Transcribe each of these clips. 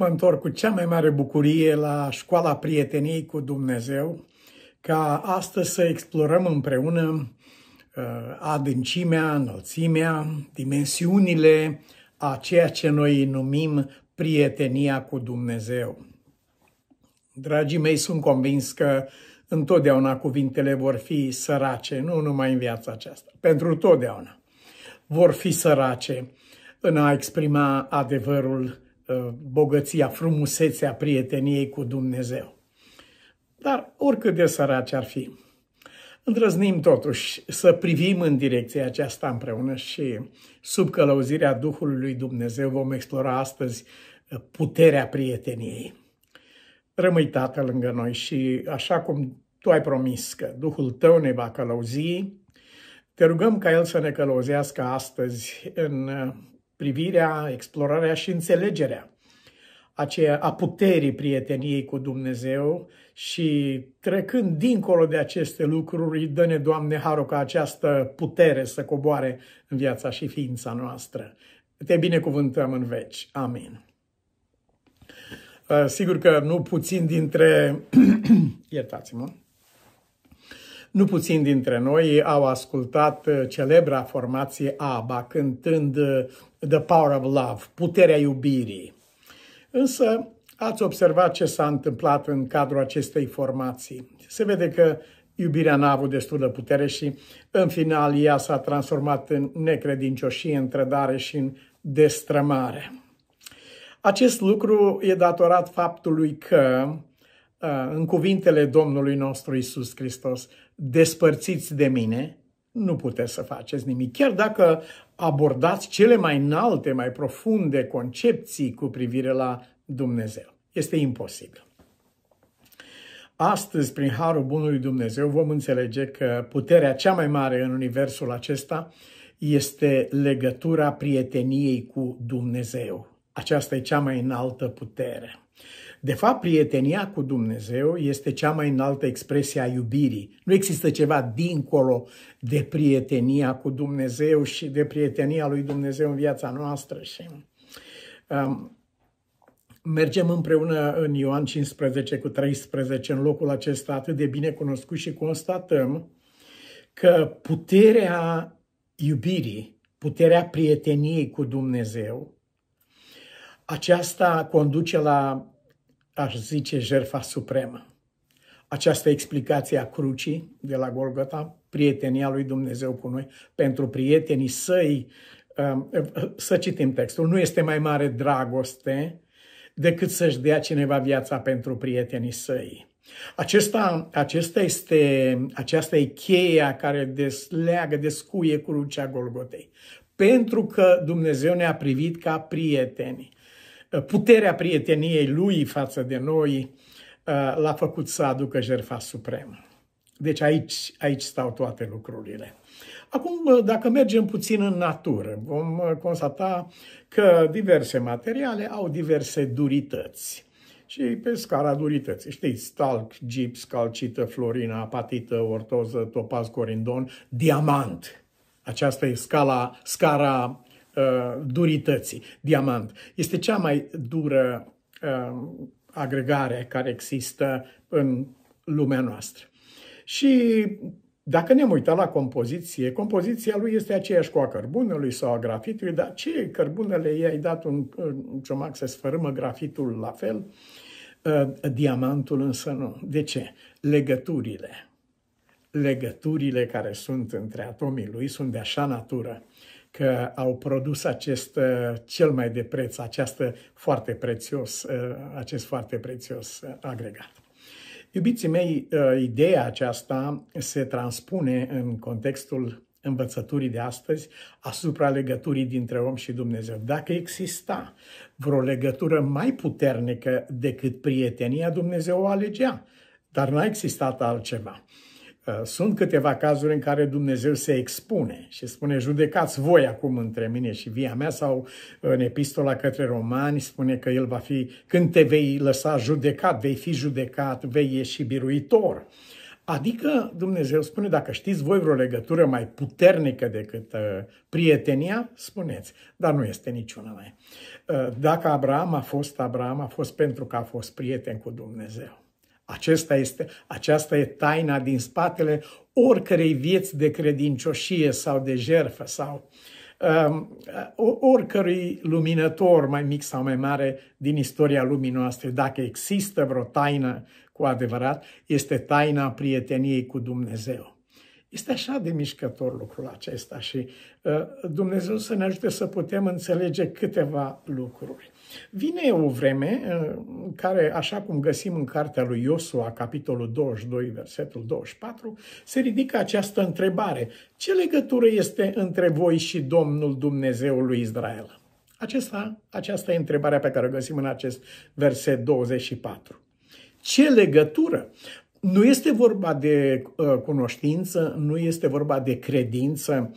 mă întorc cu cea mai mare bucurie la Școala Prieteniei cu Dumnezeu, ca astăzi să explorăm împreună uh, adâncimea, înălțimea, dimensiunile a ceea ce noi numim prietenia cu Dumnezeu. Dragii mei, sunt convins că întotdeauna cuvintele vor fi sărace, nu numai în viața aceasta, pentru totdeauna. Vor fi sărace în a exprima adevărul Uh, bogăția, frumusețea prieteniei cu Dumnezeu. Dar oricât de săraci ar fi, îndrăznim totuși să privim în direcția aceasta împreună și sub călăuzirea Duhului lui Dumnezeu vom explora astăzi uh, puterea prieteniei. Rămâi Tată lângă noi și așa cum Tu ai promis că Duhul Tău ne va călăuzi, te rugăm ca El să ne călăuzească astăzi în uh, privirea, explorarea și înțelegerea aceea a puterii prieteniei cu Dumnezeu și trecând dincolo de aceste lucruri, dă-ne, Doamne, harul ca această putere să coboare în viața și ființa noastră. Te binecuvântăm în veci. Amin. Uh, sigur că nu puțin dintre, iertați-mă, nu puțin dintre noi au ascultat uh, celebra formație ABBA cântând uh, The Power of Love, Puterea Iubirii. Însă ați observat ce s-a întâmplat în cadrul acestei formații. Se vede că iubirea n-a avut destul de putere și în final ea s-a transformat în necredincioșie, în trădare și în destrămare. Acest lucru e datorat faptului că, uh, în cuvintele Domnului nostru Isus Hristos, despărțiți de mine, nu puteți să faceți nimic. Chiar dacă abordați cele mai înalte, mai profunde concepții cu privire la Dumnezeu. Este imposibil. Astăzi, prin harul bunului Dumnezeu, vom înțelege că puterea cea mai mare în universul acesta este legătura prieteniei cu Dumnezeu. Aceasta e cea mai înaltă putere. De fapt, prietenia cu Dumnezeu este cea mai înaltă expresie a iubirii. Nu există ceva dincolo de prietenia cu Dumnezeu și de prietenia lui Dumnezeu în viața noastră. Și, um, mergem împreună în Ioan 15 cu 13 în locul acesta atât de bine cunoscut și constatăm că puterea iubirii, puterea prieteniei cu Dumnezeu, aceasta conduce la, aș zice, jertfa supremă. Această explicație a crucii de la Golgota, prietenia lui Dumnezeu cu noi, pentru prietenii săi, um, să citim textul, nu este mai mare dragoste decât să-și dea cineva viața pentru prietenii săi. Acesta, acesta este, aceasta e cheia care desleagă, descuie crucea Golgotei. Pentru că Dumnezeu ne-a privit ca prieteni puterea prieteniei lui față de noi uh, l-a făcut să aducă jertfa supremă. Deci aici, aici stau toate lucrurile. Acum, uh, dacă mergem puțin în natură, vom uh, constata că diverse materiale au diverse durități. Și pe scara durității, știți, talc, gips, calcită, florina, apatită, ortoză, topaz, corindon, diamant. Aceasta e scala, scara Uh, durității, diamant. Este cea mai dură uh, agregare care există în lumea noastră. Și dacă ne-am uitat la compoziție, compoziția lui este aceeași cu a cărbunelui sau a grafitului, dar ce cărbunele i-ai dat un, un ciomac să sfărâmă grafitul la fel? Uh, diamantul însă nu. De ce? Legăturile. Legăturile care sunt între atomii lui sunt de așa natură că au produs acest uh, cel mai de preț, această foarte prețios, uh, acest foarte prețios uh, agregat. Iubiții mei, ideea aceasta se transpune în contextul învățăturii de astăzi asupra legăturii dintre om și Dumnezeu. Dacă exista vreo legătură mai puternică decât prietenia, Dumnezeu o alegea, dar n-a existat altceva. Uh, sunt câteva cazuri în care Dumnezeu se expune și spune, judecați voi acum între mine și via mea, sau în epistola către romani spune că el va fi, când te vei lăsa judecat, vei fi judecat, vei ieși biruitor. Adică Dumnezeu spune, dacă știți voi vreo legătură mai puternică decât uh, prietenia, spuneți, dar nu este niciuna mai. Uh, dacă Abraham a fost Abraham, a fost pentru că a fost prieten cu Dumnezeu. Acesta este, aceasta e taina din spatele oricărei vieți de credincioșie sau de jerfă sau uh, oricărui luminător mai mic sau mai mare din istoria lumii noastre. Dacă există vreo taină cu adevărat, este taina prieteniei cu Dumnezeu. Este așa de mișcător lucrul acesta și uh, Dumnezeu să ne ajute să putem înțelege câteva lucruri. Vine o vreme uh, în care, așa cum găsim în cartea lui Iosua, capitolul 22, versetul 24, se ridică această întrebare. Ce legătură este între voi și Domnul Dumnezeul lui Israel? Acesta, aceasta e întrebarea pe care o găsim în acest verset 24. Ce legătură? Nu este vorba de uh, cunoștință, nu este vorba de credință,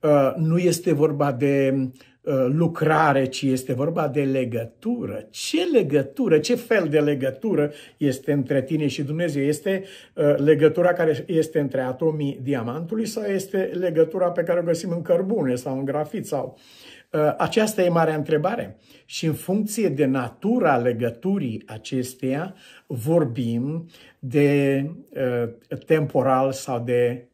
uh, nu este vorba de Uh, lucrare, ci este vorba de legătură. Ce legătură, ce fel de legătură este între tine și Dumnezeu? Este uh, legătura care este între atomii diamantului sau este legătura pe care o găsim în cărbune sau în grafit? sau uh, Aceasta e marea întrebare. Și în funcție de natura legăturii acesteia, vorbim de temporal sau de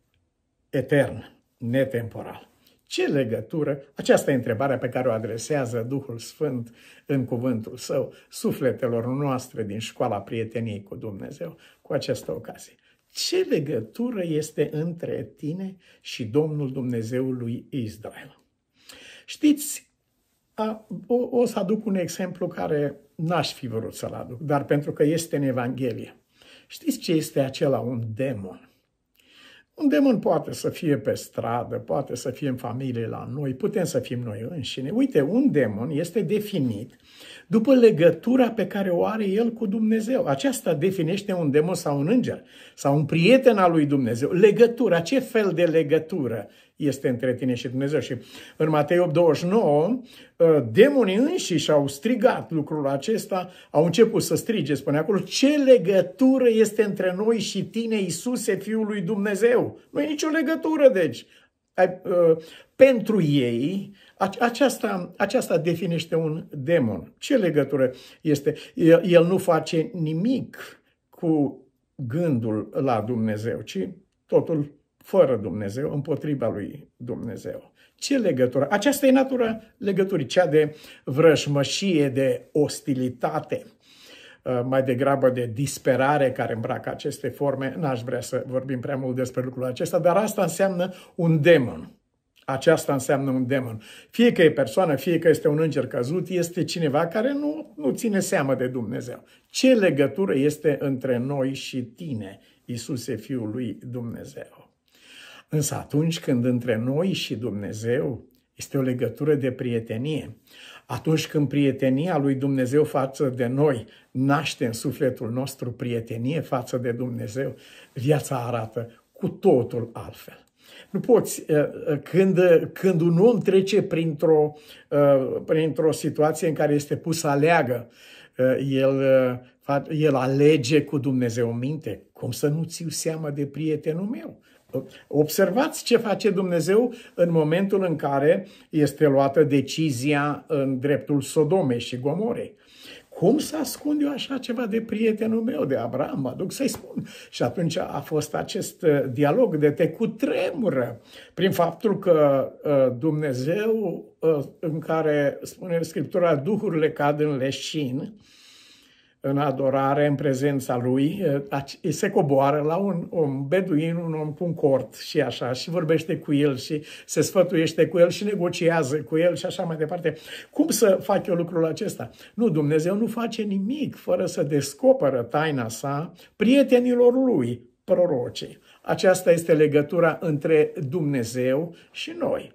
etern, netemporal. Ce legătură? Aceasta e întrebarea pe care o adresează Duhul Sfânt în cuvântul său sufletelor noastre din școala prieteniei cu Dumnezeu cu această ocazie. Ce legătură este între tine și Domnul Dumnezeului lui Israel? Știți, o, o să aduc un exemplu care n-aș fi vrut să-l aduc, dar pentru că este în Evanghelie. Știți ce este acela un demon? Un demon poate să fie pe stradă, poate să fie în familie la noi, putem să fim noi înșine. Uite, un demon este definit după legătura pe care o are el cu Dumnezeu. Aceasta definește un demon sau un înger sau un prieten al lui Dumnezeu. Legătura, ce fel de legătură este între tine și Dumnezeu. Și în Matei 8, 29, ă, demonii înșiși au strigat lucrul acesta, au început să strige, spune acolo, ce legătură este între noi și tine, Iisuse, Fiul lui Dumnezeu? Nu e nicio legătură, deci. Ă, pentru ei, aceasta, aceasta definește un demon. Ce legătură este? El, el nu face nimic cu gândul la Dumnezeu, ci totul fără Dumnezeu, împotriva lui Dumnezeu. Ce legătură? Aceasta e natura legăturii, cea de vrăjmășie, de ostilitate, uh, mai degrabă de disperare care îmbracă aceste forme. N-aș vrea să vorbim prea mult despre lucrul acesta, dar asta înseamnă un demon. Aceasta înseamnă un demon. Fie că e persoană, fie că este un înger căzut, este cineva care nu, nu ține seamă de Dumnezeu. Ce legătură este între noi și tine, Iisuse Fiul lui Dumnezeu? Însă atunci când între noi și Dumnezeu este o legătură de prietenie, atunci când prietenia lui Dumnezeu față de noi naște în sufletul nostru prietenie față de Dumnezeu, viața arată cu totul altfel. Nu poți, eh, eh, când, când un om trece printr-o, eh, printr-o situație în care este pus să aleagă, el, el alege cu Dumnezeu minte, cum să nu țiu seama de prietenul meu? Observați ce face Dumnezeu în momentul în care este luată decizia în dreptul Sodomei și Gomorei. Cum să ascund eu așa ceva de prietenul meu, de Abraham? Mă duc să-i spun. Și atunci a fost acest uh, dialog de te cutremură prin faptul că uh, Dumnezeu, uh, în care spune Scriptura, duhurile cad în leșin, în adorare, în prezența lui, se coboară la un om beduin, un om cu un cort și așa, și vorbește cu el și se sfătuiește cu el și negociază cu el și așa mai departe. Cum să fac eu lucrul acesta? Nu, Dumnezeu nu face nimic fără să descoperă taina sa prietenilor lui, prorocii. Aceasta este legătura între Dumnezeu și noi.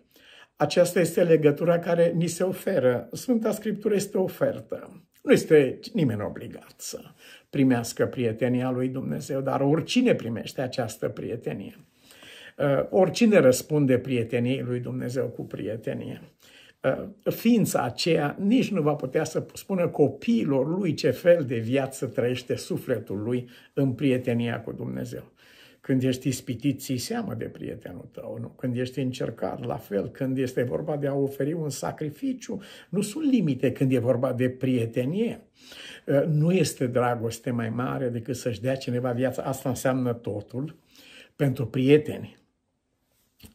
Aceasta este legătura care ni se oferă. Sfânta Scriptură este o ofertă. Nu este nimeni obligat să primească prietenia lui Dumnezeu, dar oricine primește această prietenie, uh, oricine răspunde prieteniei lui Dumnezeu cu prietenie, uh, ființa aceea nici nu va putea să spună copiilor lui ce fel de viață trăiește sufletul lui în prietenia cu Dumnezeu. Când ești ispitit, ții seama de prietenul tău, nu? Când ești încercat, la fel. Când este vorba de a oferi un sacrificiu, nu sunt limite când e vorba de prietenie. Uh, nu este dragoste mai mare decât să-și dea cineva viața. Asta înseamnă totul pentru prieteni.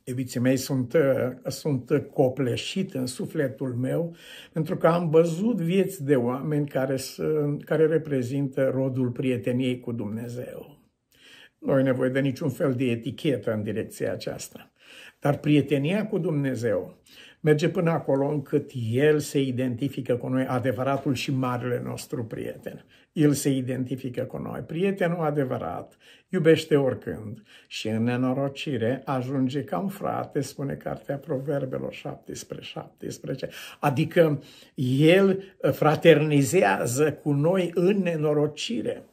Eviții mei, sunt, uh, sunt copleșit în sufletul meu pentru că am văzut vieți de oameni care, sunt, care reprezintă rodul prieteniei cu Dumnezeu. Nu ai nevoie de niciun fel de etichetă în direcția aceasta. Dar prietenia cu Dumnezeu merge până acolo încât El se identifică cu noi, adevăratul și marele nostru prieten. El se identifică cu noi. Prietenul adevărat iubește oricând și în nenorocire ajunge ca un frate, spune Cartea Proverbelor 17, 17. Adică El fraternizează cu noi în nenorocire.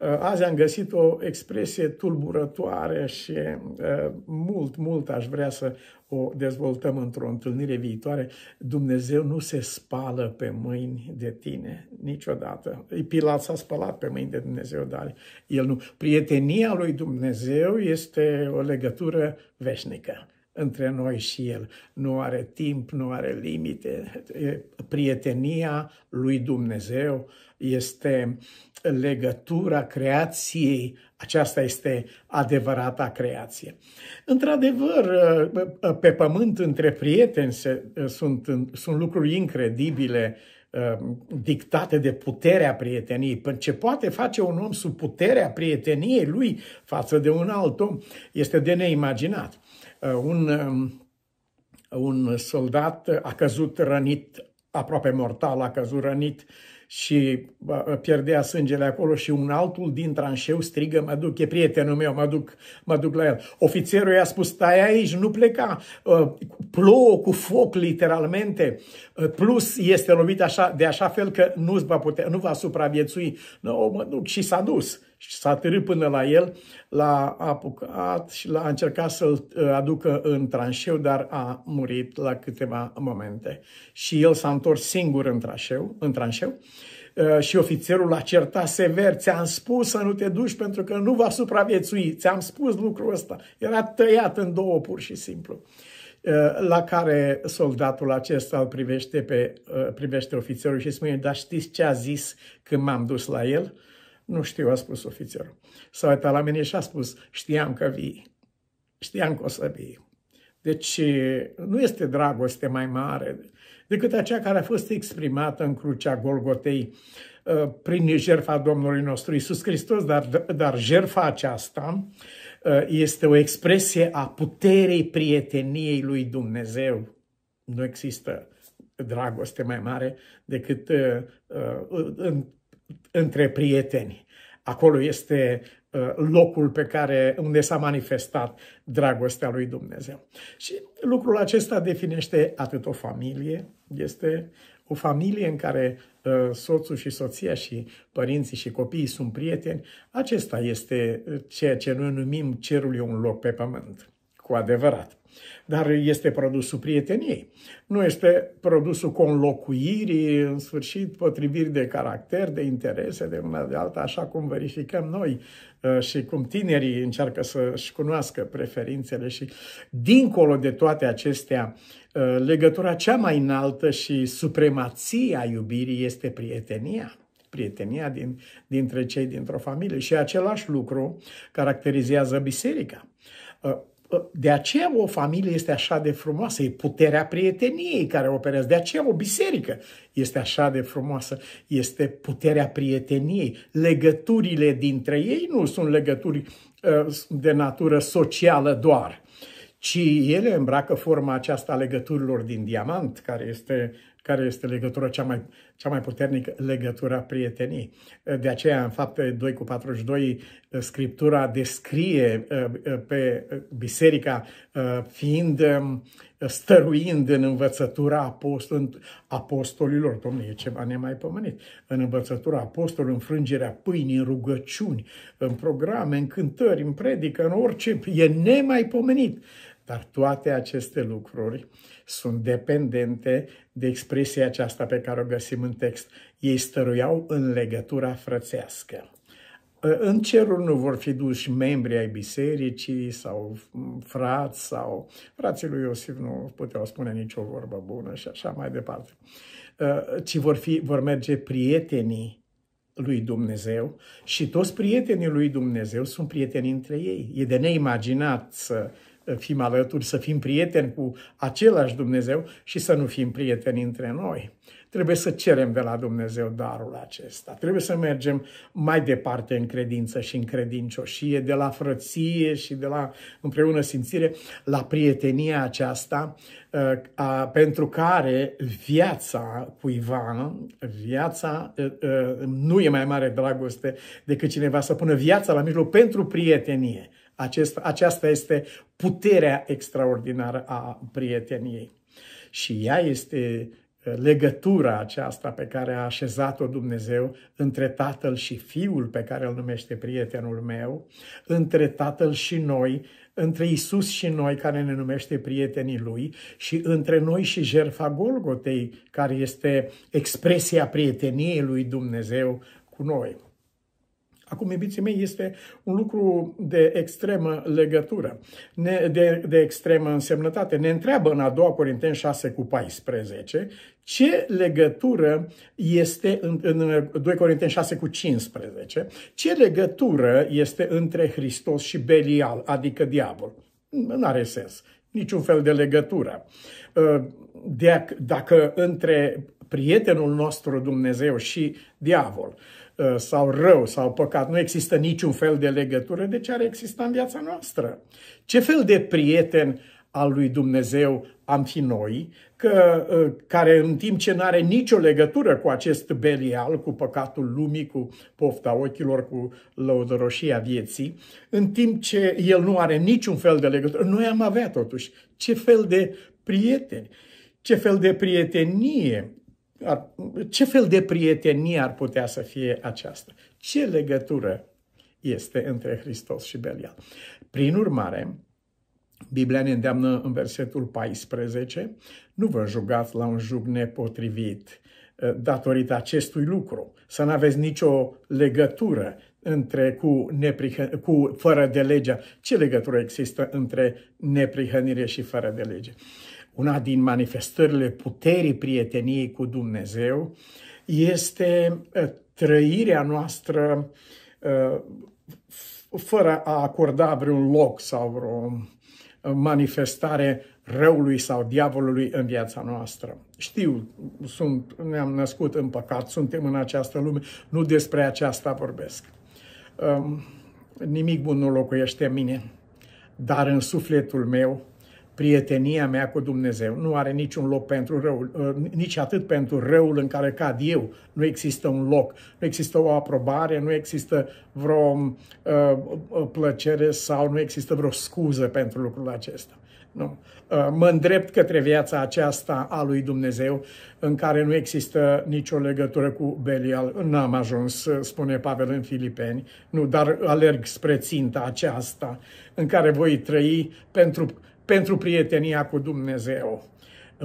Uh, azi am găsit o expresie tulburătoare și uh, mult, mult aș vrea să o dezvoltăm într-o întâlnire viitoare. Dumnezeu nu se spală pe mâini de tine niciodată. Pilat s-a spălat pe mâini de Dumnezeu, dar el nu. Prietenia lui Dumnezeu este o legătură veșnică între noi și El. Nu are timp, nu are limite. Prietenia lui Dumnezeu este legătura creației. Aceasta este adevărata creație. Într-adevăr, pe pământ între prieteni se, sunt, sunt lucruri incredibile dictate de puterea prieteniei. Păi ce poate face un om sub puterea prieteniei lui față de un alt om este de neimaginat. Uh, un, um, un soldat a căzut rănit, aproape mortal, a căzut rănit și uh, pierdea sângele acolo și un altul din tranșeu strigă, mă duc, e prietenul meu, mă duc, mă duc la el. Ofițerul i-a spus, stai aici, nu pleca, uh, plouă cu foc literalmente, plus este lovit așa, de așa fel că nu va, putea, nu va supraviețui. No, mă duc și s-a dus și s-a târât până la el, l-a apucat și l-a încercat să-l uh, aducă în tranșeu, dar a murit la câteva momente. Și el s-a întors singur în tranșeu, în tranșeu uh, și ofițerul l-a certat sever, ți-am spus să nu te duci pentru că nu va supraviețui, ți-am spus lucrul ăsta. Era tăiat în două pur și simplu uh, la care soldatul acesta îl privește, pe, privește ofițerul și spune, dar știți ce a zis când m-am dus la el? Nu știu, a spus ofițerul. S-a uitat la mine și a spus, știam că vii, știam că o să vii. Deci nu este dragoste mai mare decât aceea care a fost exprimată în crucea Golgotei uh, prin jertfa Domnului nostru Isus Hristos, dar, dar jertfa aceasta uh, este o expresie a puterei prieteniei lui Dumnezeu. Nu există dragoste mai mare decât uh, în între prieteni. Acolo este uh, locul pe care, unde s-a manifestat dragostea lui Dumnezeu. Și lucrul acesta definește atât o familie, este o familie în care uh, soțul și soția și părinții și copiii sunt prieteni, acesta este uh, ceea ce noi numim cerul e un loc pe pământ cu adevărat. Dar este produsul prieteniei. Nu este produsul conlocuirii, în sfârșit, potriviri de caracter, de interese, de una de alta, așa cum verificăm noi uh, și cum tinerii încearcă să-și cunoască preferințele și, dincolo de toate acestea, uh, legătura cea mai înaltă și supremația iubirii este prietenia prietenia din, dintre cei dintr-o familie. Și același lucru caracterizează biserica. Uh, de aceea o familie este așa de frumoasă, e puterea prieteniei care operează. De aceea o biserică este așa de frumoasă, este puterea prieteniei. Legăturile dintre ei nu sunt legături uh, de natură socială doar, ci ele îmbracă forma aceasta a legăturilor din diamant, care este care este legătura cea mai, cea mai puternică, legătura prietenii. De aceea, în fapt, 2 cu 42, Scriptura descrie uh, uh, pe biserica uh, fiind um, stăruind în învățătura apostol, apostolilor. Domnule, e ceva nemaipomenit. În învățătura apostolilor, în frângerea pâinii, în rugăciuni, în programe, în cântări, în predică, în orice. E nemaipomenit. Dar toate aceste lucruri sunt dependente de expresia aceasta pe care o găsim în text. Ei stăruiau în legătura frățească. În ceruri nu vor fi duși membri ai bisericii sau frați sau frații lui Iosif nu puteau spune nicio vorbă bună și așa mai departe, ă, ci vor, fi, vor merge prietenii lui Dumnezeu și toți prietenii lui Dumnezeu sunt prieteni între ei. E de neimaginat să fim alături, să fim prieteni cu același Dumnezeu și să nu fim prieteni între noi. Trebuie să cerem de la Dumnezeu darul acesta. Trebuie să mergem mai departe în credință și în credincioșie, de la frăție și de la împreună simțire, la prietenia aceasta, uh, pentru care viața cuiva, viața uh, uh, nu e mai mare dragoste decât cineva să pună viața la mijloc pentru prietenie. Acest, aceasta este puterea extraordinară a prieteniei. Și ea este uh, legătura aceasta pe care a așezat-o Dumnezeu între Tatăl și Fiul pe care îl numește prietenul meu, între Tatăl și noi, între Isus și noi care ne numește prietenii Lui și între noi și jertfa Golgotei care este expresia prieteniei Lui Dumnezeu cu noi. Acum, iubiții mei, este un lucru de extremă legătură, de, de extremă însemnătate. Ne întreabă în a doua Corinteni 6 cu 14 ce legătură este în, în 2 Corinteni 6 cu 15, ce legătură este între Hristos și Belial, adică diavol. Nu are sens, niciun fel de legătură. Uh, de, dacă între prietenul nostru Dumnezeu și diavol Uh, sau rău sau păcat. Nu există niciun fel de legătură de ce ar exista în viața noastră. Ce fel de prieten al lui Dumnezeu am fi noi, că, uh, care în timp ce nu are nicio legătură cu acest belial, cu păcatul lumii, cu pofta ochilor, cu lăudăroșia vieții, în timp ce el nu are niciun fel de legătură, noi am avea totuși ce fel de prieteni, ce fel de prietenie ar, ce fel de prietenie ar putea să fie aceasta? Ce legătură este între Hristos și Belial? Prin urmare, Biblia ne îndeamnă în versetul 14, nu vă jugați la un jug nepotrivit ă, datorită acestui lucru, să nu aveți nicio legătură între cu, neprihă, cu fără de legea. Ce legătură există între neprihănire și fără de lege? una din manifestările puterii prieteniei cu Dumnezeu, este eh, trăirea noastră eh, fără a acorda vreun loc sau vreo eh, manifestare răului sau diavolului în viața noastră. Știu, sunt, ne-am născut în păcat, suntem în această lume, nu despre aceasta vorbesc. Ehm, nimic bun nu locuiește în mine, dar în sufletul meu prietenia mea cu Dumnezeu nu are niciun loc pentru răul, ă, nici atât pentru răul în care cad eu. Nu există un loc, nu există o aprobare, nu există vreo uh, plăcere sau nu există vreo scuză pentru lucrul acesta. Nu. Mă îndrept către viața aceasta a lui Dumnezeu, în care nu există nicio legătură cu Belial. N-am ajuns, spune Pavel în Filipeni, nu, dar alerg spre ținta aceasta, în care voi trăi pentru pentru prietenia cu Dumnezeu.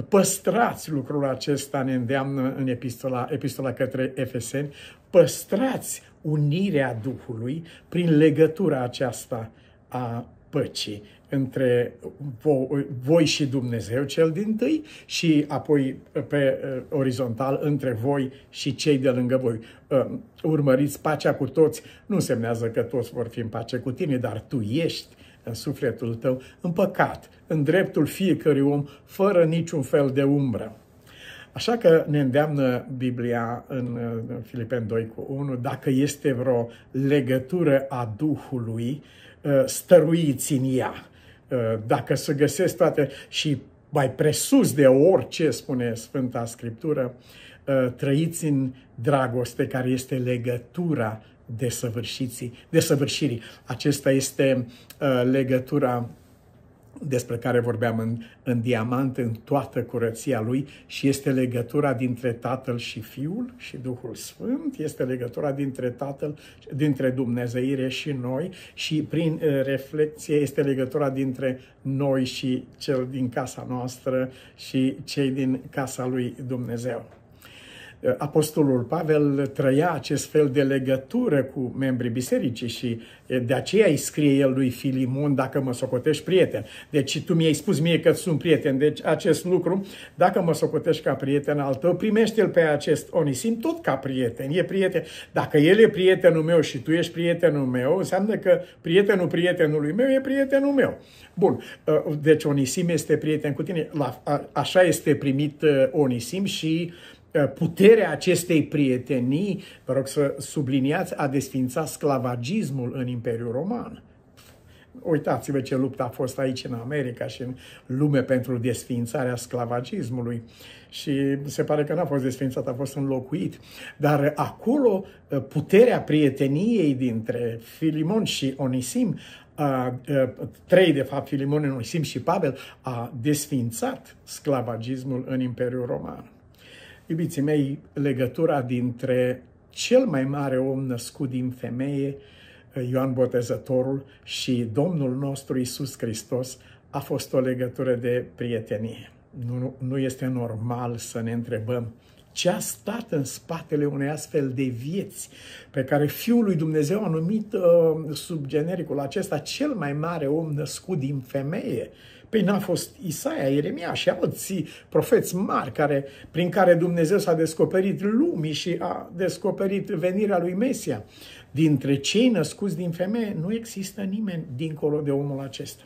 Păstrați lucrul acesta, ne îndeamnă în epistola, epistola către Efeseni, păstrați unirea Duhului prin legătura aceasta a păcii între voi și Dumnezeu cel din tâi și apoi pe eh, orizontal între voi și cei de lângă voi. Eh, urmăriți pacea cu toți, nu semnează că toți vor fi în pace cu tine, dar tu ești în sufletul tău, în păcat, în dreptul fiecărui om, fără niciun fel de umbră. Așa că ne îndeamnă Biblia în Filipen 2 cu 1, dacă este vreo legătură a Duhului, ă, stăruiți în ea. Ă, dacă se găsesc toate și mai presus de orice, spune Sfânta Scriptură, ă, trăiți în dragoste care este legătura desăvârșirii. Acesta este uh, legătura despre care vorbeam în, în diamant, în toată curăția lui și este legătura dintre Tatăl și Fiul și Duhul Sfânt, este legătura dintre Tatăl, dintre Dumnezeire și noi și prin uh, reflexie este legătura dintre noi și cel din casa noastră și cei din casa lui Dumnezeu. Apostolul Pavel trăia acest fel de legătură cu membrii bisericii și de aceea îi scrie el lui Filimon dacă mă socotești prieten. Deci tu mi-ai spus mie că sunt prieten, deci acest lucru, dacă mă socotești ca prieten al tău, primește-l pe acest Onisim tot ca prieten, e prieten. Dacă el e prietenul meu și tu ești prietenul meu, înseamnă că prietenul prietenului meu e prietenul meu. Bun, ă, deci Onisim este prieten cu tine, așa este primit ă, Onisim și Eh, puterea acestei prietenii, vă rog să subliniați, a desfințat sclavagismul în Imperiul Roman. Uitați-vă ce luptă a fost aici în America și în lume pentru desfințarea sclavagismului. Și se pare că n-a fost desfințat, a fost înlocuit. Dar acolo eh, puterea prieteniei dintre Filimon și Onisim, a, eh, trei de fapt, Filimon, Onisim și Pavel, a desfințat sclavagismul în Imperiul Roman. Iubiții mei, legătura dintre cel mai mare om născut din femeie, Ioan Botezătorul, și Domnul nostru Isus Hristos a fost o legătură de prietenie. Nu, nu este normal să ne întrebăm ce a stat în spatele unei astfel de vieți pe care Fiul lui Dumnezeu a numit uh, sub genericul acesta cel mai mare om născut din femeie. Păi n-a fost Isaia, Ieremia și alții profeți mari care, prin care Dumnezeu s-a descoperit lumii și a descoperit venirea lui Mesia. Dintre cei născuți din femeie nu există nimeni dincolo de omul acesta.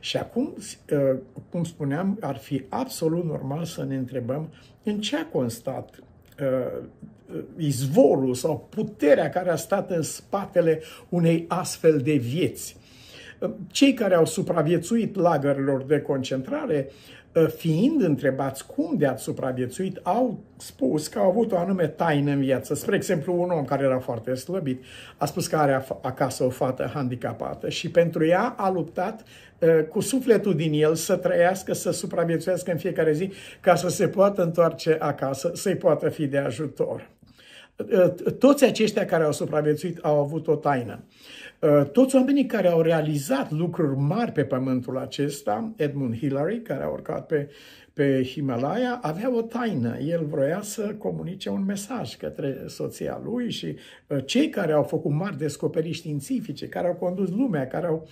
Și acum, uh, cum spuneam, ar fi absolut normal să ne întrebăm în ce a constat uh, uh, izvorul sau puterea care a stat în spatele unei astfel de vieți? Uh, cei care au supraviețuit lagărilor de concentrare Ă, fiind întrebați cum de ați supraviețuit, au spus că au avut o anume taină în viață. Spre exemplu, un om care era foarte slăbit a spus că are acasă o fată handicapată și pentru ea a luptat ă, cu sufletul din el să trăiască, să supraviețuiască în fiecare zi ca să se poată întoarce acasă, să-i poată fi de ajutor. Eh, toți aceștia care au supraviețuit au avut o taină. Eh, toți oamenii care au realizat lucruri mari pe pământul acesta, Edmund Hillary, care a urcat pe pe Himalaya avea o taină. El vroia să comunice un mesaj către soția lui și uh, cei care au făcut mari descoperiri științifice, care au condus lumea, care au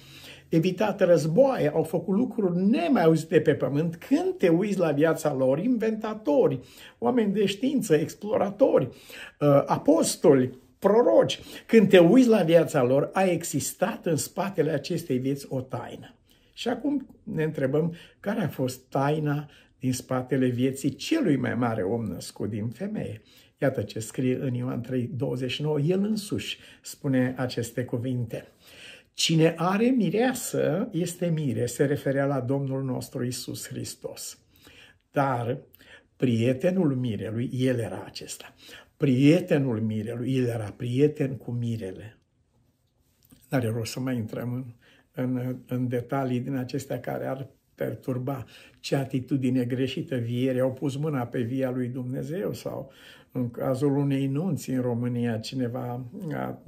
evitat războaie, au făcut lucruri nemai auzite pe pământ, când te uiți la viața lor, inventatori, oameni de știință, exploratori, uh, apostoli, proroci, când te uiți la viața lor, a existat în spatele acestei vieți o taină. Și acum ne întrebăm care a fost taina din spatele vieții celui mai mare om născut din femeie. Iată ce scrie în Ioan 3, 29, el însuși spune aceste cuvinte. Cine are mireasă este mire, se referea la Domnul nostru Isus Hristos. Dar prietenul mirelui, el era acesta. Prietenul mirelui, el era prieten cu mirele. Dar eu rost să mai intrăm în, în, în detalii din acestea care ar perturba ce atitudine greșită viere, au pus mâna pe via lui Dumnezeu sau în cazul unei nunți în România cineva a,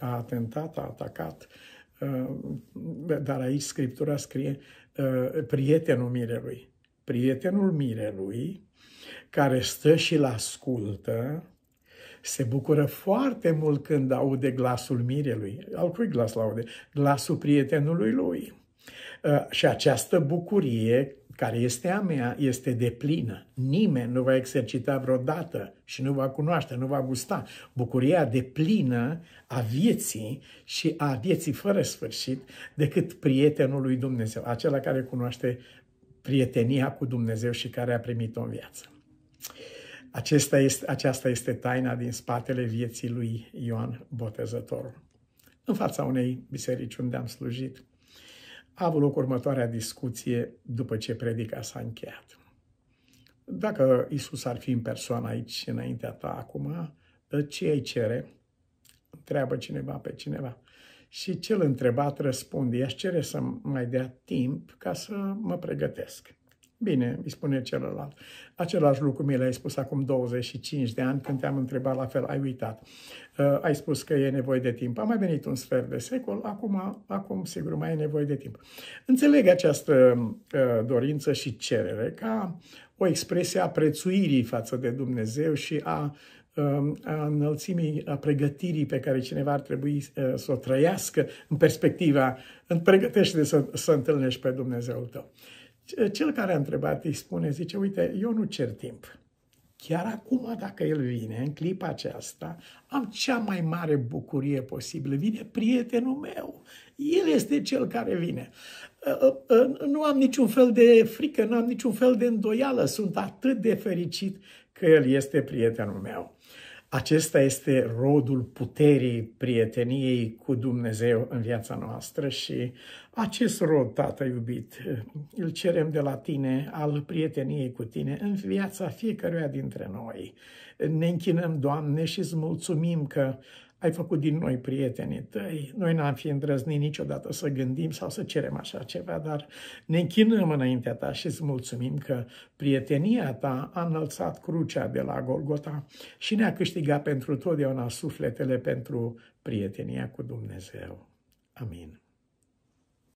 a atentat, a atacat, uh, dar aici Scriptura scrie uh, prietenul mirelui. Prietenul mirelui care stă și la ascultă, se bucură foarte mult când aude glasul mirelui. Al cui glas l-aude? Glasul prietenului lui. Uh, și această bucurie care este a mea, este de plină. Nimeni nu va exercita vreodată și nu va cunoaște, nu va gusta bucuria de plină a vieții și a vieții fără sfârșit decât prietenul lui Dumnezeu, acela care cunoaște prietenia cu Dumnezeu și care a primit-o în viață. Acesta este, aceasta este taina din spatele vieții lui Ioan Botezătorul. În fața unei biserici unde am slujit, a avut loc următoarea discuție după ce predica s-a încheiat. Dacă Isus ar fi în persoană aici, înaintea ta acum, ce îi cere? Întreabă cineva pe cineva. Și cel întrebat răspunde, i-aș cere să mai dea timp ca să mă pregătesc. Bine, îi spune celălalt. Același lucru mi l-ai spus acum 25 de ani când te-am întrebat la fel, ai uitat. Uh, ai spus că e nevoie de timp. A mai venit un sfert de secol, acum, acum sigur mai e nevoie de timp. Înțeleg această uh, dorință și cerere ca o expresie a prețuirii față de Dumnezeu și a um, a înălțimii, a pregătirii pe care cineva ar trebui uh, să o trăiască în perspectiva, în pregătește să, să întâlnești pe Dumnezeul tău. Cel care a întrebat îi spune, zice, uite, eu nu cer timp. Chiar acum, dacă el vine, în clipa aceasta, am cea mai mare bucurie posibilă. Vine prietenul meu. El este cel care vine. Ă, ă, ă, nu am niciun fel de frică, nu am niciun fel de îndoială. Sunt atât de fericit că el este prietenul meu. Acesta este rodul puterii prieteniei cu Dumnezeu în viața noastră și acest rod, Tată iubit, îl cerem de la tine, al prieteniei cu tine, în viața fiecăruia dintre noi. Ne închinăm, Doamne, și îți mulțumim că ai făcut din noi prietenii tăi, noi n-am fi îndrăznit niciodată să gândim sau să cerem așa ceva, dar ne închinăm înaintea ta și îți mulțumim că prietenia ta a înălțat crucea de la Golgota și ne-a câștigat pentru totdeauna sufletele pentru prietenia cu Dumnezeu. Amin.